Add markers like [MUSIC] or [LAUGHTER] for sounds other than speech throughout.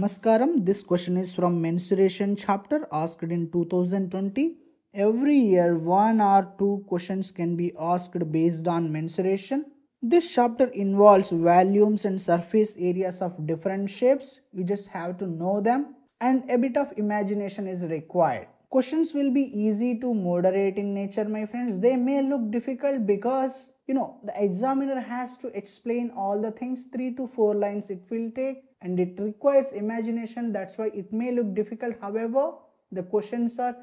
Namaskaram. This question is from mensuration chapter asked in 2020. Every year one or two questions can be asked based on mensuration. This chapter involves volumes and surface areas of different shapes. You just have to know them and a bit of imagination is required. Questions will be easy to moderate in nature my friends. They may look difficult because you know the examiner has to explain all the things three to four lines it will take and it requires imagination that's why it may look difficult however the questions are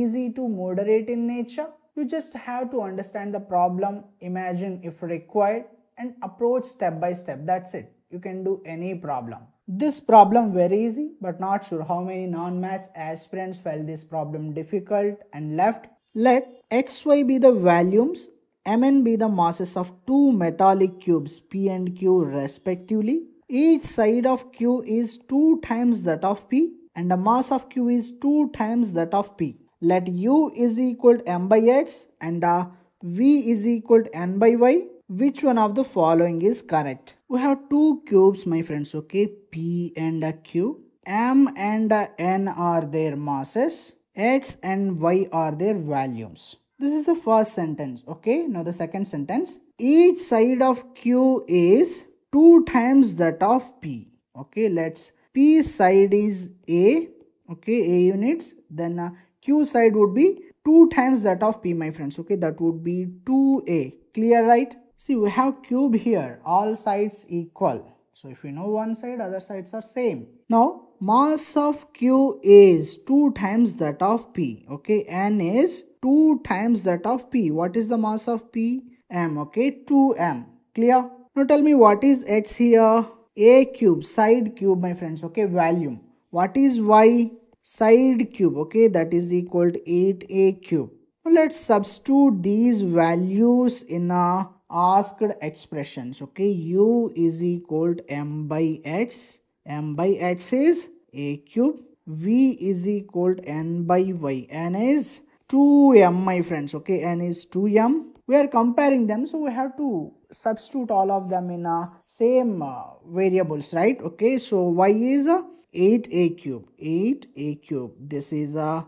easy to moderate in nature you just have to understand the problem imagine if required and approach step by step that's it you can do any problem this problem very easy but not sure how many non-maths aspirants felt this problem difficult and left let xy be the volumes Mn be the masses of two metallic cubes P and Q respectively. Each side of Q is 2 times that of P and the mass of Q is 2 times that of P. Let U is equal to M by X and uh, V is equal to N by Y. Which one of the following is correct? We have two cubes my friends okay P and Q. M and N are their masses. X and Y are their volumes. This is the first sentence. Okay. Now the second sentence. Each side of Q is 2 times that of P. Okay. Let's P side is A. Okay. A units. Then uh, Q side would be 2 times that of P my friends. Okay. That would be 2A. Clear right? See we have cube here. All sides equal. So if we know one side, other sides are same. Now mass of Q is 2 times that of P. Okay, N is 2 times that of P. What is the mass of P? M. Okay, 2M. Clear? Now tell me what is H here? A cube, side cube my friends. Okay, volume. What is Y? Side cube. Okay, that is equal to 8A cube. Now let's substitute these values in a asked expressions okay u is equal to m by x m by x is a cube v is equal to n by y n is 2m my friends okay n is 2m we are comparing them so we have to substitute all of them in a uh, same uh, variables right okay so y is a 8a cube 8a cube this is a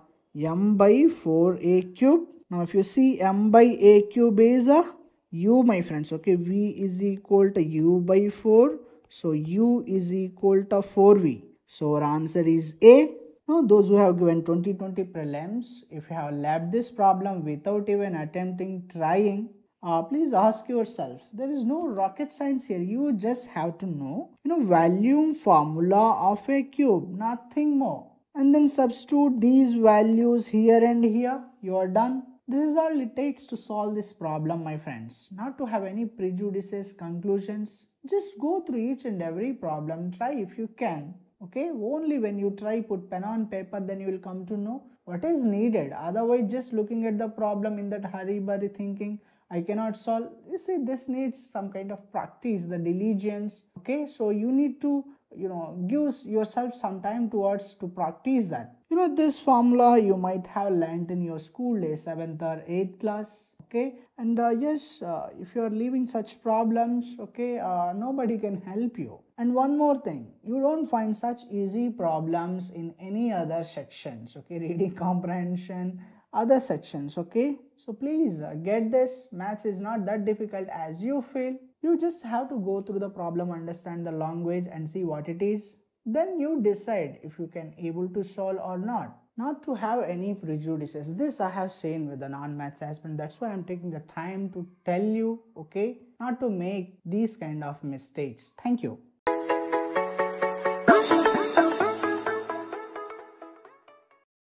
m by 4a cube now if you see m by a cube is a u my friends okay v is equal to u by 4 so u is equal to 4v so our answer is a now those who have given 2020 prelims if you have left this problem without even attempting trying uh, please ask yourself there is no rocket science here you just have to know you know volume formula of a cube nothing more and then substitute these values here and here you are done this is all it takes to solve this problem, my friends. Not to have any prejudices, conclusions. Just go through each and every problem. Try if you can. Okay, only when you try put pen on paper, then you will come to know what is needed. Otherwise, just looking at the problem in that hurry burry thinking, I cannot solve. You see, this needs some kind of practice, the diligence. Okay, so you need to you know gives yourself some time towards to practice that you know this formula you might have learnt in your school day 7th or 8th class okay and uh, yes uh, if you are leaving such problems okay uh, nobody can help you and one more thing you don't find such easy problems in any other sections okay [LAUGHS] reading comprehension other sections okay so please uh, get this maths is not that difficult as you feel you just have to go through the problem understand the language and see what it is then you decide if you can able to solve or not not to have any prejudices this i have seen with the non-maths aspirant that's why i'm taking the time to tell you okay not to make these kind of mistakes thank you